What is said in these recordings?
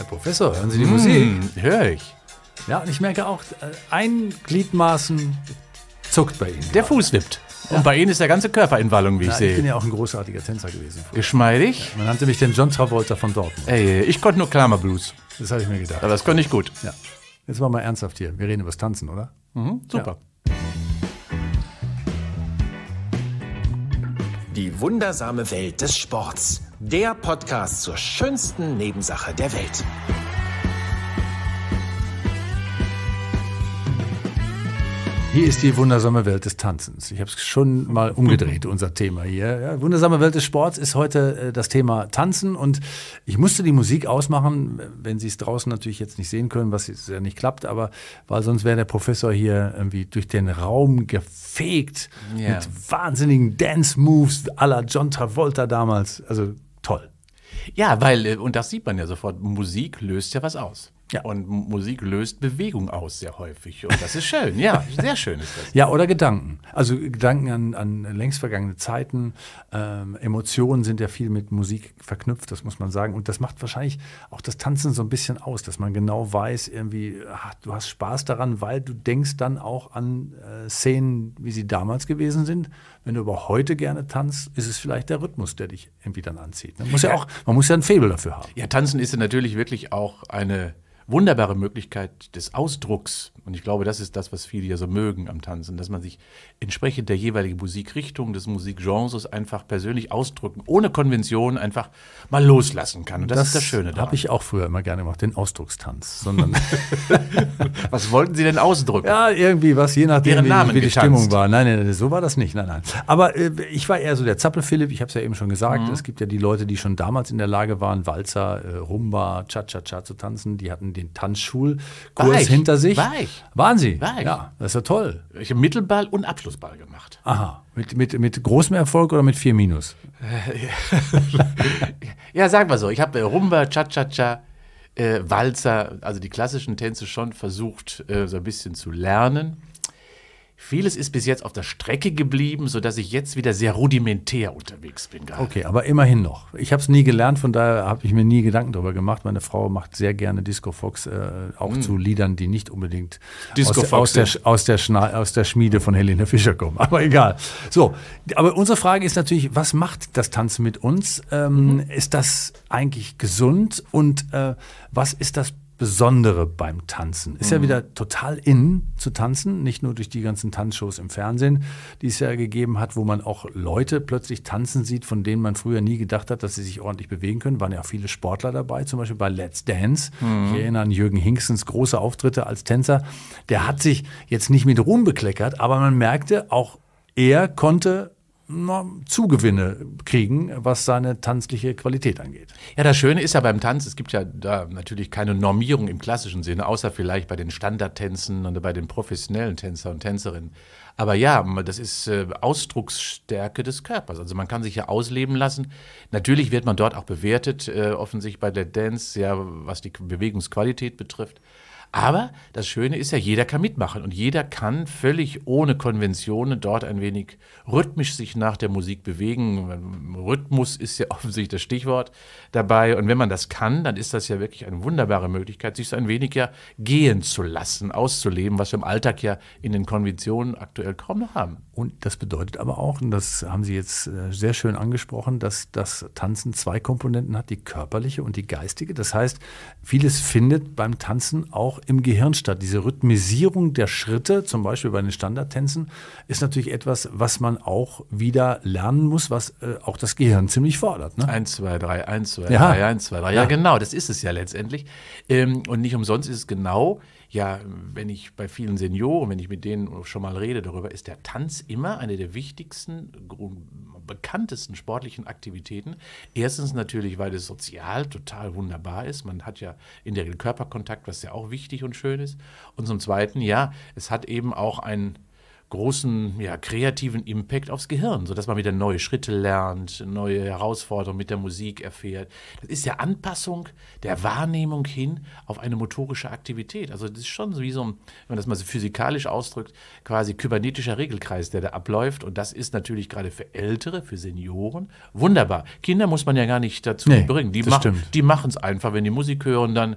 Herr Professor, hören Sie die mmh, Musik? Höre ich. Ja, und ich merke auch, äh, ein Gliedmaßen zuckt bei Ihnen. Der Fuß wippt. Ja. Und bei Ihnen ist der ganze Körper in Wallung, wie Na, ich sehe. Ich bin ja auch ein großartiger Tänzer gewesen. Früher. Geschmeidig? Ja, man nannte mich den John Travolta von Dortmund. Ey, ich konnte nur Klammerblues. Das habe ich mir gedacht. Aber das konnte ich gut. Ja. Jetzt machen wir ernsthaft hier. Wir reden über das Tanzen, oder? Mhm, super. Ja. Die wundersame Welt des Sports der Podcast zur schönsten Nebensache der Welt. Hier ist die wundersame Welt des Tanzens. Ich habe es schon mal umgedreht, unser Thema hier. Ja, wundersame Welt des Sports ist heute äh, das Thema Tanzen und ich musste die Musik ausmachen, wenn Sie es draußen natürlich jetzt nicht sehen können, was jetzt ja nicht klappt, aber weil sonst wäre der Professor hier irgendwie durch den Raum gefegt yeah. mit wahnsinnigen Dance Moves aller John Travolta damals. Also toll. Ja, weil, äh, und das sieht man ja sofort, Musik löst ja was aus. Ja. Und Musik löst Bewegung aus sehr häufig. Und das ist schön, ja, sehr schön ist das. Ja, oder Gedanken. Also Gedanken an, an längst vergangene Zeiten. Ähm, Emotionen sind ja viel mit Musik verknüpft, das muss man sagen. Und das macht wahrscheinlich auch das Tanzen so ein bisschen aus, dass man genau weiß, irgendwie, ach, du hast Spaß daran, weil du denkst dann auch an äh, Szenen, wie sie damals gewesen sind. Wenn du aber heute gerne tanzt, ist es vielleicht der Rhythmus, der dich irgendwie dann anzieht. Man Muss ja. ja auch, man muss ja ein Faible dafür haben. Ja, tanzen ist ja natürlich wirklich auch eine wunderbare Möglichkeit des Ausdrucks. Und ich glaube, das ist das, was viele ja so mögen am Tanzen, dass man sich entsprechend der jeweiligen Musikrichtung, des Musikgenres einfach persönlich ausdrücken, ohne Konvention einfach mal loslassen kann. Und das, das ist das Schöne Das Habe ich auch früher immer gerne gemacht, den Ausdruckstanz. Sondern was wollten Sie denn ausdrücken? Ja, irgendwie was, je nachdem, Ihren Namen wie, wie die Stimmung war. Nein, nein, so war das nicht. Nein, nein. Aber äh, ich war eher so der Zappelphilipp, ich habe es ja eben schon gesagt. Mhm. Es gibt ja die Leute, die schon damals in der Lage waren, Walzer, äh, Rumba, Cha-Cha-Cha zu tanzen. Die hatten die den Tanzschulkurs hinter sich. War ich. Waren Sie? War ich. Ja, das ist ja toll. Ich habe Mittelball und Abschlussball gemacht. Aha. Mit, mit, mit großem Erfolg oder mit 4 Minus? ja, sagen wir so. Ich habe äh, Rumba, Cha-Cha-Cha, äh, Walzer, also die klassischen Tänze schon versucht, äh, so ein bisschen zu lernen. Vieles ist bis jetzt auf der Strecke geblieben, sodass ich jetzt wieder sehr rudimentär unterwegs bin. Gerade. Okay, aber immerhin noch. Ich habe es nie gelernt, von daher habe ich mir nie Gedanken darüber gemacht. Meine Frau macht sehr gerne Disco Fox, äh, auch hm. zu Liedern, die nicht unbedingt Disco aus, Fox der, aus, der, aus, der Schna aus der Schmiede von Helene Fischer kommen. Aber egal. So, aber unsere Frage ist natürlich, was macht das Tanzen mit uns? Ähm, mhm. Ist das eigentlich gesund und äh, was ist das Besondere beim Tanzen. Ist mhm. ja wieder total in zu tanzen, nicht nur durch die ganzen Tanzshows im Fernsehen, die es ja gegeben hat, wo man auch Leute plötzlich tanzen sieht, von denen man früher nie gedacht hat, dass sie sich ordentlich bewegen können. Waren ja auch viele Sportler dabei, zum Beispiel bei Let's Dance. Mhm. Ich erinnere an Jürgen Hinksens große Auftritte als Tänzer. Der hat sich jetzt nicht mit Ruhm bekleckert, aber man merkte, auch er konnte na, Zugewinne kriegen, was seine tanzliche Qualität angeht. Ja, das Schöne ist ja beim Tanz, es gibt ja da natürlich keine Normierung im klassischen Sinne, außer vielleicht bei den Standardtänzen und bei den professionellen Tänzer und Tänzerinnen. Aber ja, das ist äh, Ausdrucksstärke des Körpers. Also man kann sich ja ausleben lassen. Natürlich wird man dort auch bewertet, äh, offensichtlich bei der Dance, ja, was die Bewegungsqualität betrifft. Aber das Schöne ist ja, jeder kann mitmachen und jeder kann völlig ohne Konventionen dort ein wenig rhythmisch sich nach der Musik bewegen. Rhythmus ist ja offensichtlich das Stichwort dabei. Und wenn man das kann, dann ist das ja wirklich eine wunderbare Möglichkeit, sich so ein wenig ja gehen zu lassen, auszuleben, was wir im Alltag ja in den Konventionen aktuell kaum noch haben. Und das bedeutet aber auch, und das haben Sie jetzt äh, sehr schön angesprochen, dass das Tanzen zwei Komponenten hat, die körperliche und die geistige. Das heißt, vieles findet beim Tanzen auch im Gehirn statt. Diese Rhythmisierung der Schritte, zum Beispiel bei den Standardtänzen, ist natürlich etwas, was man auch wieder lernen muss, was äh, auch das Gehirn ziemlich fordert. Ne? Eins, zwei, drei, eins, zwei, ja. drei, eins, zwei, drei. Ja, ja, genau, das ist es ja letztendlich. Ähm, und nicht umsonst ist es genau ja, wenn ich bei vielen Senioren, wenn ich mit denen schon mal rede darüber, ist der Tanz immer eine der wichtigsten, bekanntesten sportlichen Aktivitäten. Erstens natürlich, weil es sozial total wunderbar ist. Man hat ja in der Regel Körperkontakt, was ja auch wichtig und schön ist. Und zum Zweiten, ja, es hat eben auch einen großen ja, kreativen Impact aufs Gehirn, sodass man wieder neue Schritte lernt, neue Herausforderungen mit der Musik erfährt. Das ist ja Anpassung der Wahrnehmung hin auf eine motorische Aktivität. Also das ist schon wie so ein, wenn man das mal so physikalisch ausdrückt, quasi kybernetischer Regelkreis, der da abläuft. Und das ist natürlich gerade für Ältere, für Senioren wunderbar. Kinder muss man ja gar nicht dazu nee, bringen. Die, mach, die machen es einfach, wenn die Musik hören, dann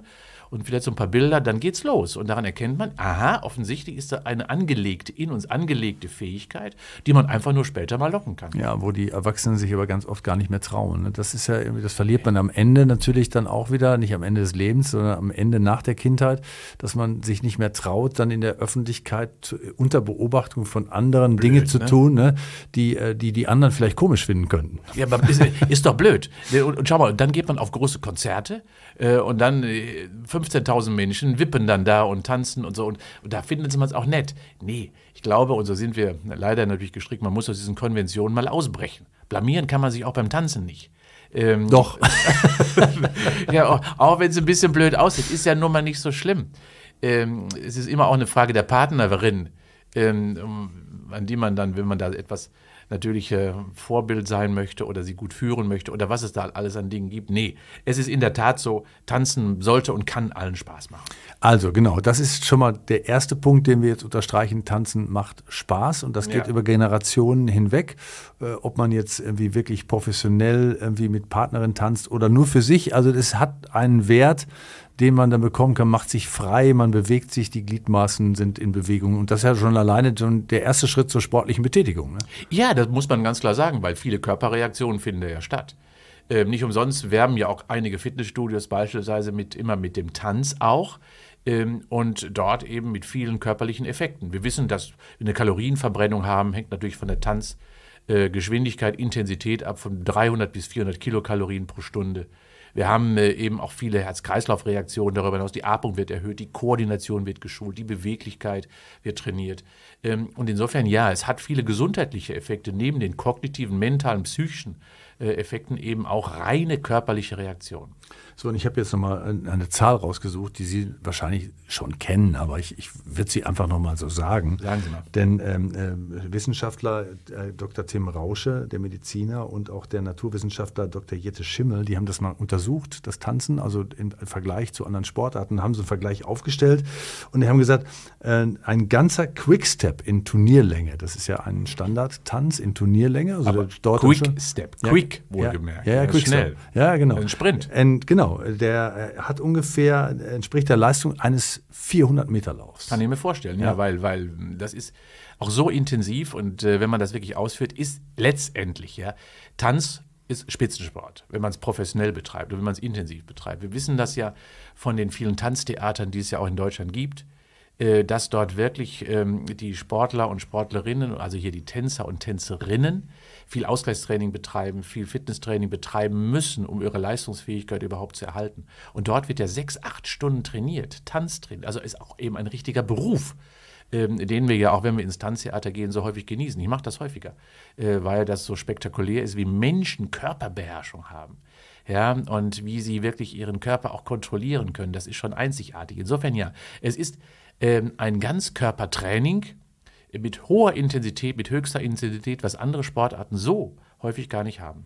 und vielleicht so ein paar Bilder, dann geht's los. Und daran erkennt man, aha, offensichtlich ist da eine angelegte, in uns angelegte Fähigkeit, die man einfach nur später mal locken kann. Ja, wo die Erwachsenen sich aber ganz oft gar nicht mehr trauen. Ne? Das ist ja, das verliert man am Ende natürlich dann auch wieder, nicht am Ende des Lebens, sondern am Ende nach der Kindheit, dass man sich nicht mehr traut, dann in der Öffentlichkeit unter Beobachtung von anderen blöd, Dinge zu ne? tun, ne? Die, äh, die die anderen vielleicht komisch finden könnten. Ja, aber ist, ist doch blöd. Und, und schau mal, dann geht man auf große Konzerte äh, und dann äh, fünf 15.000 Menschen wippen dann da und tanzen und so. Und, und da finden sie es auch nett. Nee, ich glaube, und so sind wir leider natürlich gestrickt, man muss aus diesen Konventionen mal ausbrechen. Blamieren kann man sich auch beim Tanzen nicht. Ähm, Doch. ja, auch, auch wenn es ein bisschen blöd aussieht, ist ja nun mal nicht so schlimm. Ähm, es ist immer auch eine Frage der Partnerin, ähm, an die man dann, wenn man da etwas natürlich äh, Vorbild sein möchte oder sie gut führen möchte oder was es da alles an Dingen gibt. Nee, es ist in der Tat so, tanzen sollte und kann allen Spaß machen. Also genau, das ist schon mal der erste Punkt, den wir jetzt unterstreichen. Tanzen macht Spaß und das geht ja. über Generationen hinweg. Äh, ob man jetzt irgendwie wirklich professionell irgendwie mit Partnerin tanzt oder nur für sich. Also das hat einen Wert, den man dann bekommen kann, macht sich frei, man bewegt sich, die Gliedmaßen sind in Bewegung. Und das ist ja schon alleine schon der erste Schritt zur sportlichen Betätigung. Ne? Ja, das muss man ganz klar sagen, weil viele Körperreaktionen finden ja statt. Ähm, nicht umsonst werben ja auch einige Fitnessstudios beispielsweise mit, immer mit dem Tanz auch ähm, und dort eben mit vielen körperlichen Effekten. Wir wissen, dass wir eine Kalorienverbrennung haben, hängt natürlich von der Tanzgeschwindigkeit, Intensität ab von 300 bis 400 Kilokalorien pro Stunde. Wir haben äh, eben auch viele Herz-Kreislauf-Reaktionen darüber hinaus. Die Atmung wird erhöht, die Koordination wird geschult, die Beweglichkeit wird trainiert. Ähm, und insofern, ja, es hat viele gesundheitliche Effekte, neben den kognitiven, mentalen, psychischen äh, Effekten eben auch reine körperliche Reaktionen. So, und ich habe jetzt nochmal eine Zahl rausgesucht, die Sie wahrscheinlich schon kennen, aber ich, ich würde sie einfach nochmal so sagen. Sagen Sie mal. Denn ähm, äh, Wissenschaftler äh, Dr. Tim Rausche, der Mediziner, und auch der Naturwissenschaftler Dr. Jette Schimmel, die haben das mal untersucht, das Tanzen, also im Vergleich zu anderen Sportarten, haben so einen Vergleich aufgestellt. Und die haben gesagt, äh, ein ganzer Quickstep in Turnierlänge, das ist ja ein Standardtanz in Turnierlänge. Also aber Quick Step, ja, Quick wohlgemerkt. Ja, ja, ja, Quick schnell. Ja, genau. Ein Sprint. Und, genau. Genau, der äh, hat ungefähr, entspricht der Leistung eines 400-Meter-Laufs. Kann ich mir vorstellen, ja, ja, weil, weil das ist auch so intensiv und äh, wenn man das wirklich ausführt, ist letztendlich, ja, Tanz ist Spitzensport, wenn man es professionell betreibt und wenn man es intensiv betreibt. Wir wissen das ja von den vielen Tanztheatern, die es ja auch in Deutschland gibt. Äh, dass dort wirklich ähm, die Sportler und Sportlerinnen, also hier die Tänzer und Tänzerinnen, viel Ausgleichstraining betreiben, viel Fitnesstraining betreiben müssen, um ihre Leistungsfähigkeit überhaupt zu erhalten. Und dort wird ja sechs, acht Stunden trainiert, Tanztraining, also ist auch eben ein richtiger Beruf ähm, den wir ja auch, wenn wir ins Tanztheater gehen, so häufig genießen. Ich mache das häufiger, äh, weil das so spektakulär ist, wie Menschen Körperbeherrschung haben. Ja, und wie sie wirklich ihren Körper auch kontrollieren können. Das ist schon einzigartig. Insofern ja, es ist ähm, ein Ganzkörpertraining mit hoher Intensität, mit höchster Intensität, was andere Sportarten so häufig gar nicht haben.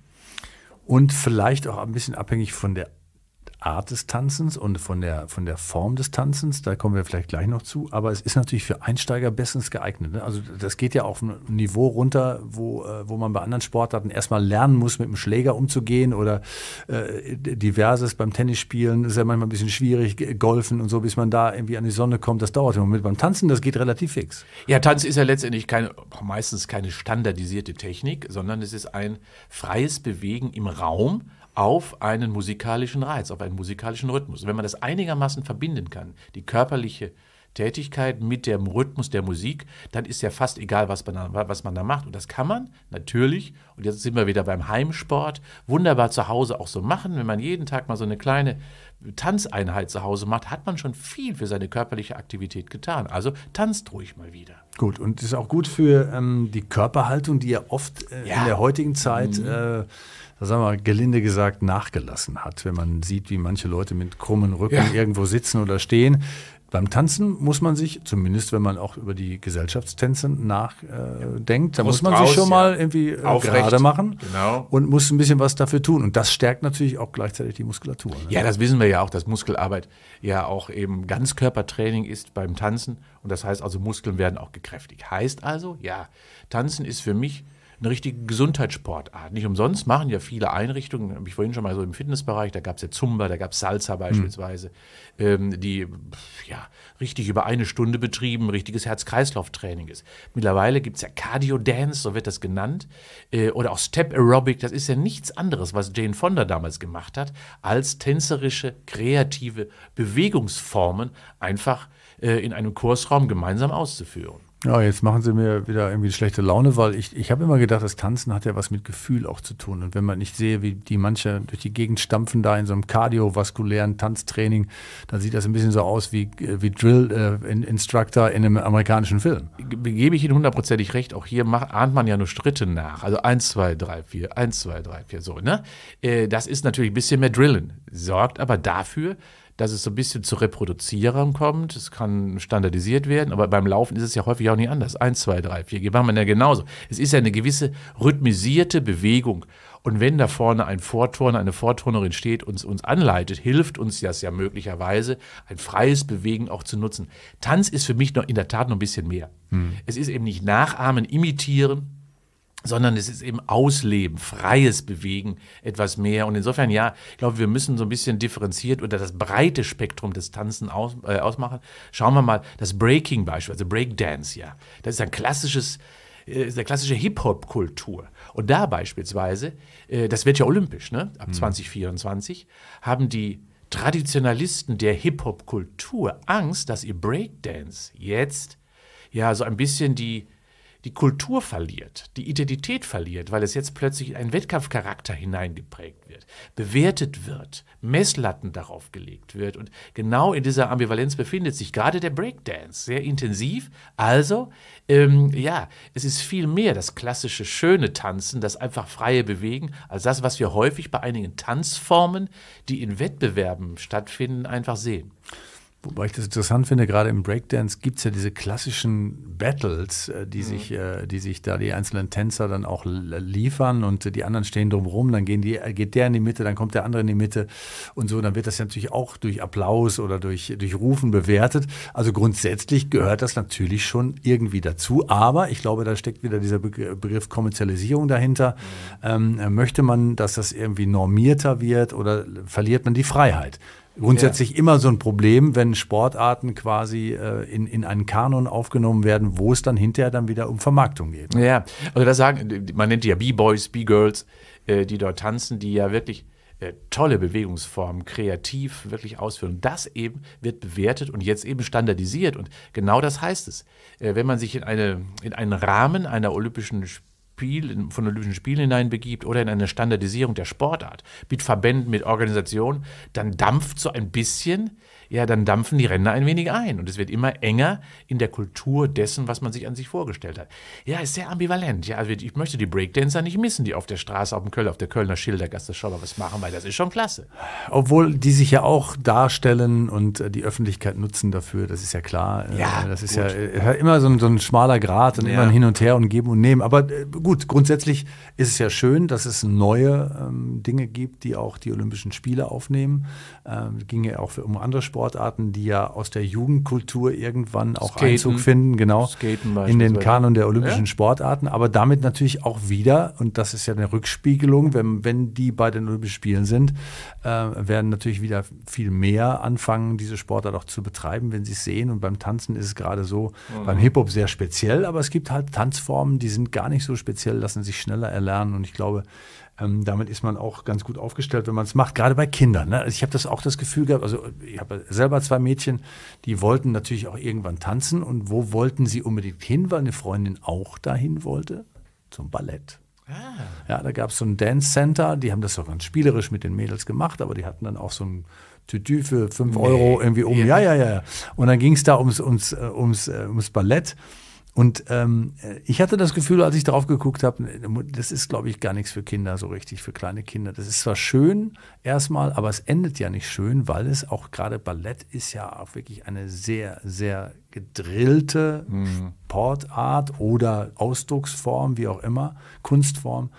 Und vielleicht auch ein bisschen abhängig von der Art des Tanzens und von der, von der Form des Tanzens. Da kommen wir vielleicht gleich noch zu. Aber es ist natürlich für Einsteiger bestens geeignet. Ne? Also das geht ja auf ein Niveau runter, wo, äh, wo man bei anderen Sportarten erstmal lernen muss, mit dem Schläger umzugehen oder äh, diverses beim Tennisspielen. Ist ja manchmal ein bisschen schwierig, Golfen und so, bis man da irgendwie an die Sonne kommt. Das dauert im Moment. Beim Tanzen, das geht relativ fix. Ja, Tanz ist ja letztendlich keine, meistens keine standardisierte Technik, sondern es ist ein freies Bewegen im Raum auf einen musikalischen Reiz, auf einen musikalischen Rhythmus. wenn man das einigermaßen verbinden kann, die körperliche Tätigkeit mit dem Rhythmus der Musik, dann ist ja fast egal, was man, da, was man da macht. Und das kann man natürlich, und jetzt sind wir wieder beim Heimsport, wunderbar zu Hause auch so machen. Wenn man jeden Tag mal so eine kleine Tanzeinheit zu Hause macht, hat man schon viel für seine körperliche Aktivität getan. Also tanzt ruhig mal wieder. Gut, und ist auch gut für ähm, die Körperhaltung, die ja oft äh, ja. in der heutigen Zeit, mhm. äh, sagen wir gelinde gesagt, nachgelassen hat. Wenn man sieht, wie manche Leute mit krummen Rücken ja. irgendwo sitzen oder stehen, beim Tanzen muss man sich, zumindest wenn man auch über die Gesellschaftstänze nachdenkt, äh, da muss man raus, sich schon mal ja. irgendwie äh, gerade machen genau. und muss ein bisschen was dafür tun. Und das stärkt natürlich auch gleichzeitig die Muskulatur. Ne? Ja, das wissen wir ja auch, dass Muskelarbeit ja auch eben Ganzkörpertraining ist beim Tanzen. Und das heißt also, Muskeln werden auch gekräftigt. Heißt also, ja, Tanzen ist für mich eine richtige Gesundheitssportart. Nicht umsonst machen ja viele Einrichtungen, habe ich vorhin schon mal so im Fitnessbereich, da gab es ja Zumba, da gab es Salsa mhm. beispielsweise, mhm. ähm, die ja, richtig über eine Stunde betrieben, richtiges Herz-Kreislauf-Training ist. Mittlerweile gibt es ja Cardio-Dance, so wird das genannt, äh, oder auch Step-Aerobic, das ist ja nichts anderes, was Jane Fonda damals gemacht hat, als tänzerische, kreative Bewegungsformen einfach äh, in einem Kursraum gemeinsam auszuführen. Ja, jetzt machen sie mir wieder irgendwie schlechte Laune, weil ich, ich habe immer gedacht, das Tanzen hat ja was mit Gefühl auch zu tun. Und wenn man nicht sehe, wie die manche durch die Gegend stampfen da in so einem kardiovaskulären Tanztraining, dann sieht das ein bisschen so aus wie, äh, wie Drill-Instructor äh, in, in einem amerikanischen Film. Gebe ich Ihnen hundertprozentig recht, auch hier macht, ahnt man ja nur Schritte nach. Also eins, zwei, drei, vier, eins, zwei, drei, vier, so. Ne? Äh, das ist natürlich ein bisschen mehr Drillen, sorgt aber dafür, dass es so ein bisschen zu Reproduzieren kommt. Es kann standardisiert werden, aber beim Laufen ist es ja häufig auch nicht anders. Eins, zwei, drei, vier, geht man ja genauso. Es ist ja eine gewisse rhythmisierte Bewegung. Und wenn da vorne ein Vorturner, eine Vorturnerin steht und uns anleitet, hilft uns das ja möglicherweise, ein freies Bewegen auch zu nutzen. Tanz ist für mich noch in der Tat noch ein bisschen mehr. Hm. Es ist eben nicht nachahmen, imitieren, sondern es ist eben Ausleben, freies Bewegen, etwas mehr. Und insofern, ja, ich glaube, wir müssen so ein bisschen differenziert oder das breite Spektrum des Tanzen aus, äh, ausmachen. Schauen wir mal das Breaking beispielsweise, also Breakdance, ja. Das ist ein klassisches, äh, ist eine klassische Hip-Hop-Kultur. Und da beispielsweise, äh, das wird ja olympisch, ne? ab mhm. 2024, haben die Traditionalisten der Hip-Hop-Kultur Angst, dass ihr Breakdance jetzt ja so ein bisschen die die Kultur verliert, die Identität verliert, weil es jetzt plötzlich in einen Wettkampfcharakter hineingeprägt wird, bewertet wird, Messlatten darauf gelegt wird. Und genau in dieser Ambivalenz befindet sich gerade der Breakdance sehr intensiv. Also, ähm, ja, es ist viel mehr das klassische schöne Tanzen, das einfach freie Bewegen, als das, was wir häufig bei einigen Tanzformen, die in Wettbewerben stattfinden, einfach sehen. Wobei ich das interessant finde, gerade im Breakdance gibt es ja diese klassischen Battles, äh, die, mhm. sich, äh, die sich da die einzelnen Tänzer dann auch liefern und die anderen stehen drumherum, dann gehen die, äh, geht der in die Mitte, dann kommt der andere in die Mitte und so, dann wird das ja natürlich auch durch Applaus oder durch, durch Rufen bewertet. Also grundsätzlich gehört das natürlich schon irgendwie dazu, aber ich glaube, da steckt wieder dieser Begriff Kommerzialisierung dahinter. Mhm. Ähm, möchte man, dass das irgendwie normierter wird oder verliert man die Freiheit? grundsätzlich ja. immer so ein Problem, wenn Sportarten quasi äh, in, in einen Kanon aufgenommen werden, wo es dann hinterher dann wieder um Vermarktung geht. Ja, also da sagen, man nennt die ja B-Boys, B-Girls, äh, die dort tanzen, die ja wirklich äh, tolle Bewegungsformen kreativ wirklich ausführen. das eben wird bewertet und jetzt eben standardisiert. Und genau das heißt es. Äh, wenn man sich in, eine, in einen Rahmen einer olympischen Spiele Spiel, von Olympischen Spielen hineinbegibt oder in eine Standardisierung der Sportart mit Verbänden, mit Organisationen, dann dampft so ein bisschen ja, dann dampfen die Ränder ein wenig ein und es wird immer enger in der Kultur dessen, was man sich an sich vorgestellt hat. Ja, ist sehr ambivalent. Ja, also ich möchte die Breakdancer nicht missen, die auf der Straße, auf dem Köln, auf der Kölner Schildergasse schon mal was machen, weil das ist schon klasse. Obwohl die sich ja auch darstellen und äh, die Öffentlichkeit nutzen dafür, das ist ja klar. Äh, ja, das ist gut. ja äh, immer so ein, so ein, schmaler Grat und ja. immer ein Hin und Her und Geben und Nehmen. Aber gut, grundsätzlich ist es ja schön, dass es neue ähm, Dinge gibt, die auch die Olympischen Spiele aufnehmen. Ähm, ging ja auch um andere Sportarten. Sportarten, die ja aus der Jugendkultur irgendwann auch Skaten, Einzug finden, genau, in den Kanon der olympischen ja. Sportarten, aber damit natürlich auch wieder, und das ist ja eine Rückspiegelung, wenn, wenn die bei den Olympischen Spielen sind, äh, werden natürlich wieder viel mehr anfangen, diese Sportart auch zu betreiben, wenn sie es sehen. Und beim Tanzen ist es gerade so, mhm. beim Hip-Hop sehr speziell, aber es gibt halt Tanzformen, die sind gar nicht so speziell, lassen sich schneller erlernen. Und ich glaube, ähm, damit ist man auch ganz gut aufgestellt, wenn man es macht, gerade bei Kindern. Ne? Also ich habe das auch das Gefühl gehabt, also ich habe selber zwei Mädchen, die wollten natürlich auch irgendwann tanzen und wo wollten sie unbedingt hin, weil eine Freundin auch dahin wollte? Zum Ballett. Ah. Ja, da gab es so ein Dance Center, die haben das so ganz spielerisch mit den Mädels gemacht, aber die hatten dann auch so ein Tütü für 5 nee. Euro irgendwie um. Ja, ja, ja. ja. Und dann ging es da ums, ums, äh, ums, äh, ums Ballett. Und ähm, äh, ich hatte das Gefühl, als ich drauf geguckt habe, das ist, glaube ich, gar nichts für Kinder so richtig, für kleine Kinder. Das ist zwar schön erstmal, aber es endet ja nicht schön, weil es auch gerade Ballett ist ja auch wirklich eine sehr, sehr gedrillte mhm. Sportart oder Ausdrucksform, wie auch immer, Kunstform.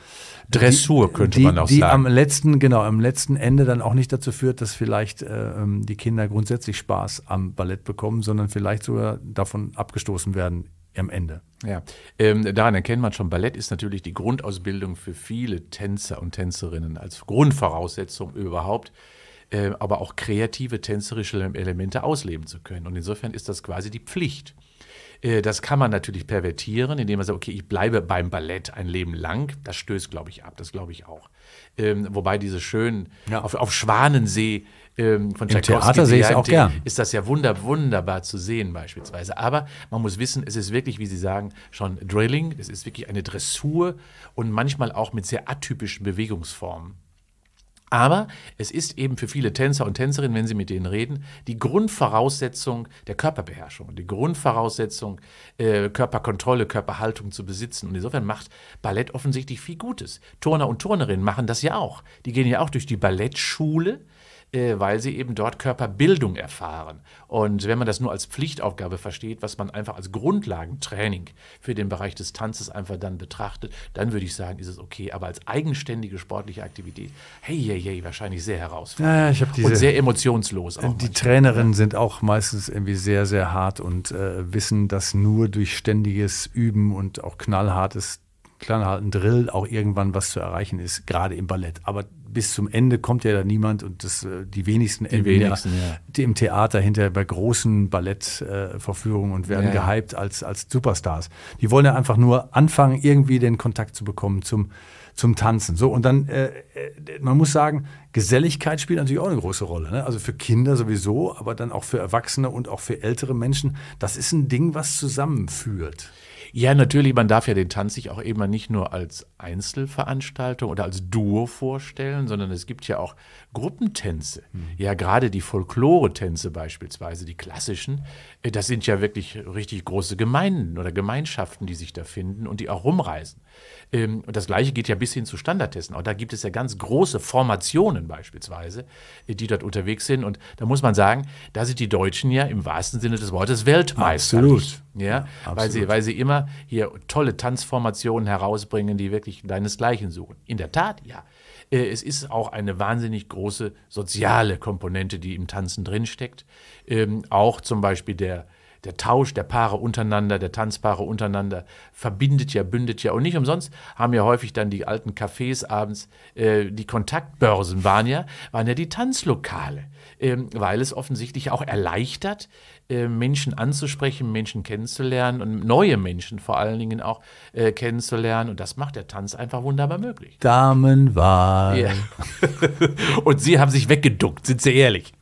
Dressur die, könnte man auch die sagen. Die am letzten, genau, am letzten Ende dann auch nicht dazu führt, dass vielleicht äh, ähm, die Kinder grundsätzlich Spaß am Ballett bekommen, sondern vielleicht sogar davon abgestoßen werden am Ende. Ja, ähm, daran erkennt man schon, Ballett ist natürlich die Grundausbildung für viele Tänzer und Tänzerinnen als Grundvoraussetzung überhaupt, äh, aber auch kreative tänzerische Elemente ausleben zu können. Und insofern ist das quasi die Pflicht. Äh, das kann man natürlich pervertieren, indem man sagt, okay, ich bleibe beim Ballett ein Leben lang. Das stößt, glaube ich, ab, das glaube ich auch. Ähm, wobei diese schönen, ja. auf, auf Schwanensee ähm, von Tchaikovsky, Im Theater sehe ich auch gern. ist das ja wunder, wunderbar zu sehen beispielsweise. Aber man muss wissen, es ist wirklich, wie Sie sagen, schon Drilling, es ist wirklich eine Dressur und manchmal auch mit sehr atypischen Bewegungsformen. Aber es ist eben für viele Tänzer und Tänzerinnen, wenn sie mit denen reden, die Grundvoraussetzung der Körperbeherrschung und die Grundvoraussetzung, äh, Körperkontrolle, Körperhaltung zu besitzen. Und insofern macht Ballett offensichtlich viel Gutes. Turner und Turnerinnen machen das ja auch. Die gehen ja auch durch die Ballettschule äh, weil sie eben dort Körperbildung erfahren. Und wenn man das nur als Pflichtaufgabe versteht, was man einfach als Grundlagentraining für den Bereich des Tanzes einfach dann betrachtet, dann würde ich sagen, ist es okay. Aber als eigenständige sportliche Aktivität, hey, hey, hey, wahrscheinlich sehr herausfordernd. Ja, ich diese, und sehr emotionslos auch. Äh, die manchmal. Trainerinnen sind auch meistens irgendwie sehr, sehr hart und äh, wissen, dass nur durch ständiges Üben und auch knallhartes kleiner Drill auch irgendwann was zu erreichen ist, gerade im Ballett. Aber bis zum Ende kommt ja da niemand und das, äh, die wenigsten die enden wenigsten, ja, im Theater hinterher bei großen Ballettverführungen äh, und werden ja, gehypt als, als Superstars. Die wollen ja einfach nur anfangen, irgendwie den Kontakt zu bekommen zum, zum Tanzen. So, und dann, äh, äh, man muss sagen, Geselligkeit spielt natürlich auch eine große Rolle. Ne? Also für Kinder sowieso, aber dann auch für Erwachsene und auch für ältere Menschen. Das ist ein Ding, was zusammenführt. Ja, natürlich, man darf ja den Tanz sich auch eben nicht nur als Einzelveranstaltung oder als Duo vorstellen, sondern es gibt ja auch Gruppentänze. Mhm. Ja, gerade die Folklore-Tänze beispielsweise, die klassischen, äh, das sind ja wirklich richtig große Gemeinden oder Gemeinschaften, die sich da finden und die auch rumreisen. Ähm, und das Gleiche geht ja bis hin zu Standardtesten. Auch da gibt es ja ganz große Formationen beispielsweise, äh, die dort unterwegs sind. Und da muss man sagen, da sind die Deutschen ja im wahrsten Sinne des Wortes Weltmeister. Absolut. Ja, Absolut. Weil, sie, weil sie immer hier tolle Tanzformationen herausbringen, die wirklich deinesgleichen suchen. In der Tat, ja. Äh, es ist auch eine wahnsinnig große soziale Komponente, die im Tanzen drinsteckt. Ähm, auch zum Beispiel der der Tausch der Paare untereinander, der Tanzpaare untereinander verbindet ja, bündet ja. Und nicht umsonst haben ja häufig dann die alten Cafés abends, äh, die Kontaktbörsen waren ja, waren ja die Tanzlokale, ähm, weil es offensichtlich auch erleichtert, äh, Menschen anzusprechen, Menschen kennenzulernen und neue Menschen vor allen Dingen auch äh, kennenzulernen. Und das macht der Tanz einfach wunderbar möglich. Damenwahl. Yeah. und Sie haben sich weggeduckt, sind Sie ehrlich.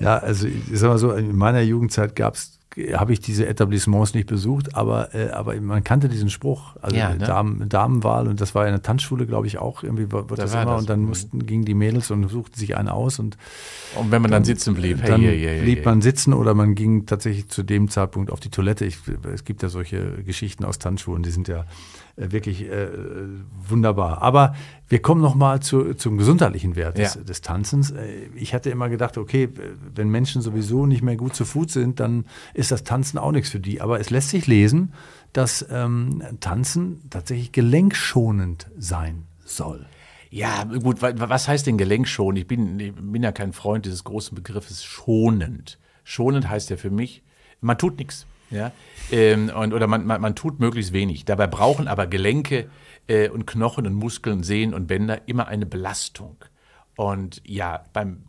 Ja, also ich sag mal so, in meiner Jugendzeit gab es habe ich diese Etablissements nicht besucht, aber, äh, aber man kannte diesen Spruch, also ja, äh, ne? Damen, Damenwahl und das war in der Tanzschule, glaube ich, auch irgendwie wird da das immer das und dann mhm. mussten, gingen die Mädels und suchten sich einen aus und und wenn man dann, dann sitzen blieb, hey, dann hey, hey, blieb man sitzen oder man ging tatsächlich zu dem Zeitpunkt auf die Toilette. Ich, es gibt ja solche Geschichten aus Tanzschulen, die sind ja äh, wirklich äh, wunderbar. Aber wir kommen nochmal zu, zum gesundheitlichen Wert des, ja. des, Tanzens. Äh, ich hatte immer gedacht, okay, wenn Menschen sowieso nicht mehr gut zu Fuß sind, dann ist das Tanzen auch nichts für die. Aber es lässt sich lesen, dass ähm, Tanzen tatsächlich gelenkschonend sein soll. Ja, gut, was heißt denn gelenkschonend? Ich bin, ich bin ja kein Freund dieses großen Begriffes schonend. Schonend heißt ja für mich, man tut nichts. Ja? Ähm, und, oder man, man, man tut möglichst wenig. Dabei brauchen aber Gelenke äh, und Knochen und Muskeln, Sehnen und Bänder immer eine Belastung. Und ja, beim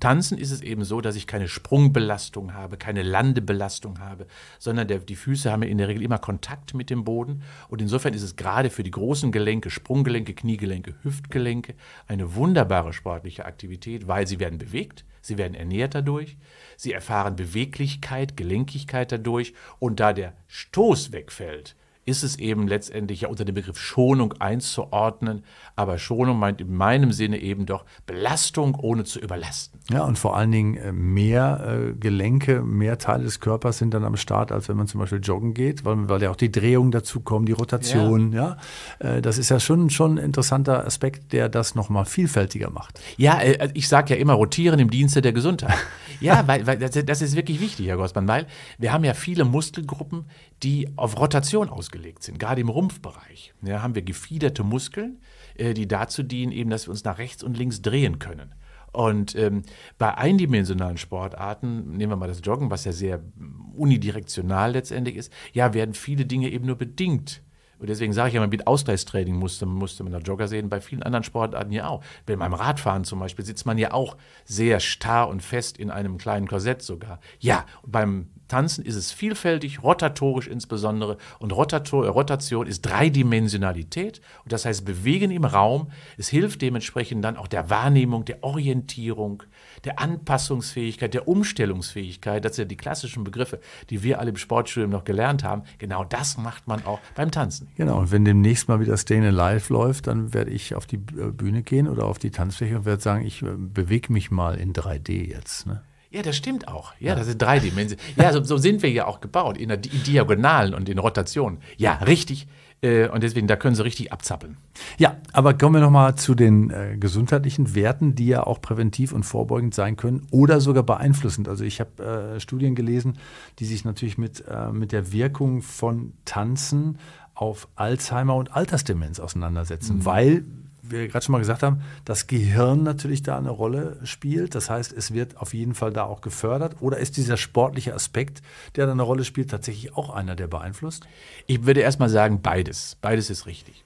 Tanzen ist es eben so, dass ich keine Sprungbelastung habe, keine Landebelastung habe, sondern der, die Füße haben in der Regel immer Kontakt mit dem Boden. Und insofern ist es gerade für die großen Gelenke, Sprunggelenke, Kniegelenke, Hüftgelenke eine wunderbare sportliche Aktivität, weil sie werden bewegt, sie werden ernährt dadurch, sie erfahren Beweglichkeit, Gelenkigkeit dadurch. Und da der Stoß wegfällt, ist es eben letztendlich ja unter dem Begriff Schonung einzuordnen. Aber Schonung meint in meinem Sinne eben doch Belastung ohne zu überlasten. Ja, und vor allen Dingen äh, mehr äh, Gelenke, mehr Teile des Körpers sind dann am Start, als wenn man zum Beispiel joggen geht, weil, weil ja auch die Drehung dazu kommt, die Rotation. Ja. ja. Äh, das ist ja schon, schon ein interessanter Aspekt, der das nochmal vielfältiger macht. Ja, also ich sage ja immer, rotieren im Dienste der Gesundheit. ja, weil, weil das, das ist wirklich wichtig, Herr Gossmann, weil wir haben ja viele Muskelgruppen, die auf Rotation ausgehen ausgelegt sind. Gerade im Rumpfbereich ja, haben wir gefiederte Muskeln, äh, die dazu dienen, eben, dass wir uns nach rechts und links drehen können. Und ähm, bei eindimensionalen Sportarten, nehmen wir mal das Joggen, was ja sehr mm, unidirektional letztendlich ist, ja, werden viele Dinge eben nur bedingt und deswegen sage ich ja mal, mit Ausgleichstraining musste, musste man da Jogger sehen, bei vielen anderen Sportarten ja auch. Beim Radfahren zum Beispiel sitzt man ja auch sehr starr und fest in einem kleinen Korsett sogar. Ja, beim Tanzen ist es vielfältig, rotatorisch insbesondere. Und Rotator, äh, Rotation ist Dreidimensionalität. Und das heißt Bewegen im Raum. Es hilft dementsprechend dann auch der Wahrnehmung, der Orientierung, der Anpassungsfähigkeit, der Umstellungsfähigkeit. Das sind ja die klassischen Begriffe, die wir alle im Sportstudium noch gelernt haben. Genau das macht man auch beim Tanzen. Genau. Und wenn demnächst mal wieder Stay in Life läuft, dann werde ich auf die äh, Bühne gehen oder auf die Tanzfläche und werde sagen, ich äh, bewege mich mal in 3D jetzt. Ne? Ja, das stimmt auch. Ja, das sind drei Dimensionen. Ja, so, so, sind wir ja auch gebaut, in der in Diagonalen und in Rotationen. Ja, richtig. Äh, und deswegen, da können sie richtig abzappeln. Ja, aber kommen wir nochmal zu den äh, gesundheitlichen Werten, die ja auch präventiv und vorbeugend sein können oder sogar beeinflussend. Also ich habe äh, Studien gelesen, die sich natürlich mit, äh, mit der Wirkung von Tanzen auf Alzheimer und Altersdemenz auseinandersetzen, mhm. weil wir gerade schon mal gesagt haben, das Gehirn natürlich da eine Rolle spielt. Das heißt, es wird auf jeden Fall da auch gefördert. Oder ist dieser sportliche Aspekt, der da eine Rolle spielt, tatsächlich auch einer, der beeinflusst? Ich würde erstmal sagen, beides. Beides ist richtig.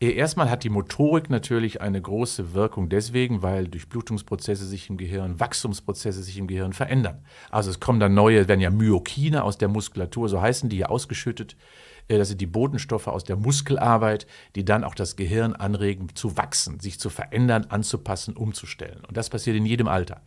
Äh, erstmal hat die Motorik natürlich eine große Wirkung deswegen, weil Durchblutungsprozesse sich im Gehirn, Wachstumsprozesse sich im Gehirn verändern. Also es kommen dann neue, werden ja Myokine aus der Muskulatur, so heißen die ja ausgeschüttet äh, das sind die Botenstoffe aus der Muskelarbeit, die dann auch das Gehirn anregen, zu wachsen, sich zu verändern, anzupassen, umzustellen. Und das passiert in jedem Alter.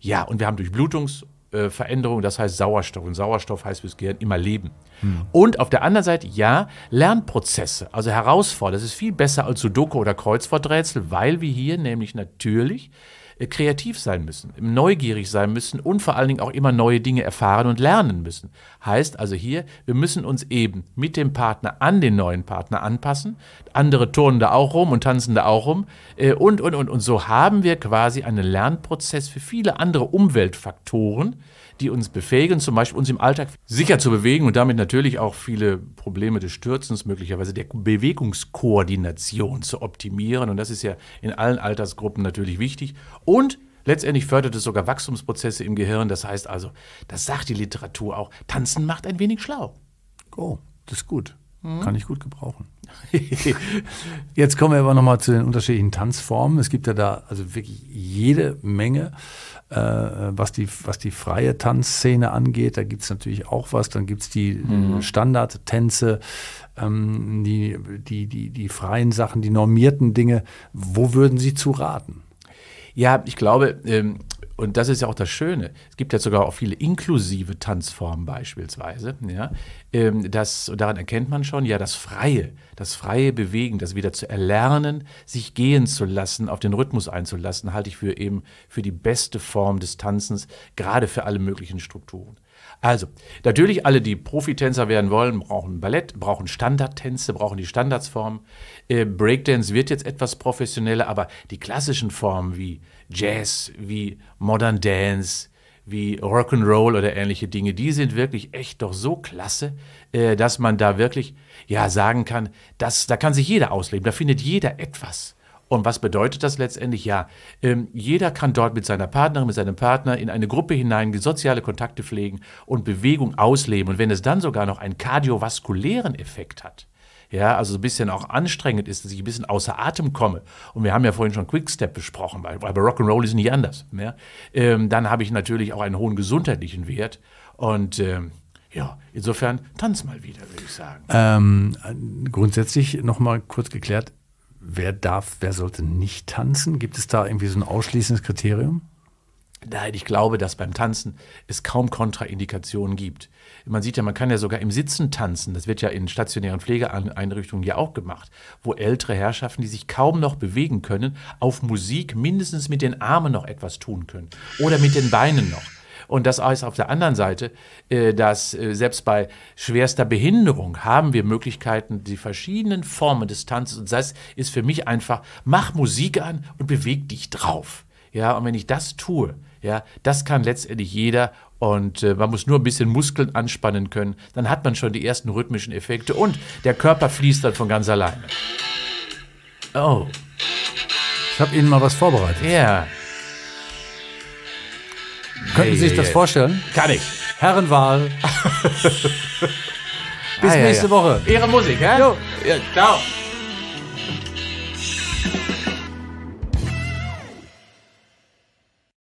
Ja, und wir haben Durchblutungsveränderungen, äh, das heißt Sauerstoff. Und Sauerstoff heißt fürs Gehirn immer Leben. Hm. Und auf der anderen Seite, ja, Lernprozesse, also Herausforderungen. Das ist viel besser als Sudoku oder Kreuzworträtsel, weil wir hier nämlich natürlich äh, kreativ sein müssen, neugierig sein müssen und vor allen Dingen auch immer neue Dinge erfahren und lernen müssen. Heißt also hier, wir müssen uns eben mit dem Partner an den neuen Partner anpassen. Andere turnen da auch rum und tanzen da auch rum äh, und, und, und. Und so haben wir quasi einen Lernprozess für viele andere Umweltfaktoren, die uns befähigen, zum Beispiel uns im Alltag sicher zu bewegen und damit natürlich auch viele Probleme des Stürzens, möglicherweise der Bewegungskoordination zu optimieren. Und das ist ja in allen Altersgruppen natürlich wichtig. Und Letztendlich fördert es sogar Wachstumsprozesse im Gehirn. Das heißt also, das sagt die Literatur auch, tanzen macht ein wenig schlau. Oh, das ist gut. Hm? Kann ich gut gebrauchen. Jetzt kommen wir aber nochmal zu den unterschiedlichen Tanzformen. Es gibt ja da also wirklich jede Menge. Äh, was, die, was die freie Tanzszene angeht, da gibt es natürlich auch was. Dann gibt es die mhm. Standardtänze, ähm, die, die, die, die freien Sachen, die normierten Dinge. Wo würden Sie zu raten? Ja, ich glaube, ähm, und das ist ja auch das Schöne. Es gibt ja sogar auch viele inklusive Tanzformen beispielsweise. Ja, ähm, das, und daran erkennt man schon, ja, das Freie, das freie Bewegen, das wieder zu erlernen, sich gehen zu lassen, auf den Rhythmus einzulassen, halte ich für eben für die beste Form des Tanzens, gerade für alle möglichen Strukturen. Also, natürlich alle, die Profitänzer werden wollen, brauchen Ballett, brauchen Standardtänze, brauchen die Standardsform. Äh, Breakdance wird jetzt etwas professioneller, aber die klassischen Formen wie Jazz, wie Modern Dance, wie Rock'n'Roll oder ähnliche Dinge, die sind wirklich echt doch so klasse, äh, dass man da wirklich ja sagen kann, dass, da kann sich jeder ausleben, da findet jeder etwas. Und was bedeutet das letztendlich? Ja, ähm, jeder kann dort mit seiner Partnerin, mit seinem Partner in eine Gruppe hinein soziale Kontakte pflegen und Bewegung ausleben. Und wenn es dann sogar noch einen kardiovaskulären Effekt hat, ja, also ein bisschen auch anstrengend ist, dass ich ein bisschen außer Atem komme. Und wir haben ja vorhin schon Quickstep besprochen, weil, weil bei Rock'n'Roll ist es nie anders. Ja? Ähm, dann habe ich natürlich auch einen hohen gesundheitlichen Wert. Und ähm, ja, insofern tanz mal wieder, würde ich sagen. Ähm, grundsätzlich nochmal kurz geklärt, wer darf, wer sollte nicht tanzen? Gibt es da irgendwie so ein ausschließendes Kriterium? Nein, ich glaube, dass beim Tanzen es kaum Kontraindikationen gibt. Man sieht ja, man kann ja sogar im Sitzen tanzen. Das wird ja in stationären Pflegeeinrichtungen ja auch gemacht, wo ältere Herrschaften, die sich kaum noch bewegen können, auf Musik mindestens mit den Armen noch etwas tun können oder mit den Beinen noch. Und das heißt auf der anderen Seite, äh, dass äh, selbst bei schwerster Behinderung haben wir Möglichkeiten, die verschiedenen Formen des Tanzes. Und das ist für mich einfach, mach Musik an und beweg dich drauf. Ja, und wenn ich das tue, ja, das kann letztendlich jeder und äh, man muss nur ein bisschen Muskeln anspannen können, dann hat man schon die ersten rhythmischen Effekte und der Körper fließt dann von ganz alleine. Oh. Ich habe Ihnen mal was vorbereitet. Ja. Yeah. Könnten Sie sich das vorstellen? Kann ich. Herrenwahl. Bis nächste Woche. Ihre Musik, hä? Jo. Ja, ciao.